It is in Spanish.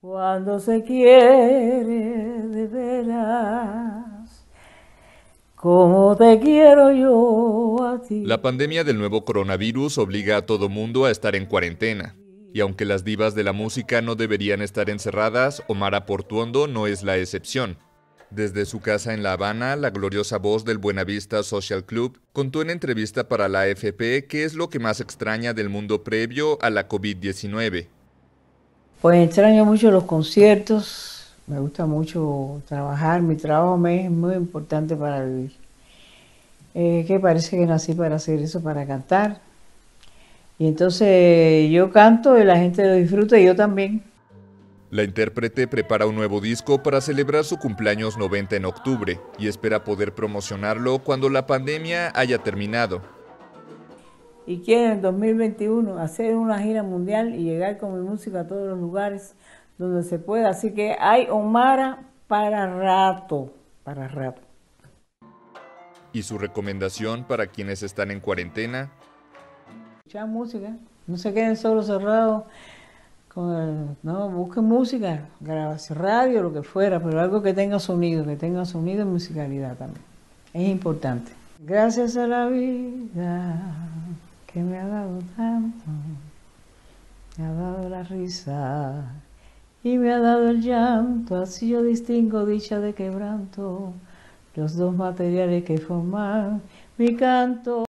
Cuando se quiere de veras, como te quiero yo a ti. La pandemia del nuevo coronavirus obliga a todo mundo a estar en cuarentena. Y aunque las divas de la música no deberían estar encerradas, Omar Portuondo no es la excepción. Desde su casa en La Habana, la gloriosa voz del Buenavista Social Club contó en entrevista para la AFP qué es lo que más extraña del mundo previo a la COVID-19 pues extraño mucho los conciertos, me gusta mucho trabajar, mi trabajo me es muy importante para vivir. Eh, que parece que nací para hacer eso, para cantar. Y entonces yo canto y la gente lo disfruta y yo también. La intérprete prepara un nuevo disco para celebrar su cumpleaños 90 en octubre y espera poder promocionarlo cuando la pandemia haya terminado y quiero en 2021 hacer una gira mundial y llegar con mi música a todos los lugares donde se pueda. Así que hay Omara para rato, para rato. ¿Y su recomendación para quienes están en cuarentena? Escuchar música, no se queden solo cerrados. no, busquen música, grabación, radio, lo que fuera, pero algo que tenga sonido, que tenga sonido y musicalidad también. Es importante. Gracias a la vida que me ha dado tanto, me ha dado la risa y me ha dado el llanto, así yo distingo dicha de quebranto, los dos materiales que forman mi canto.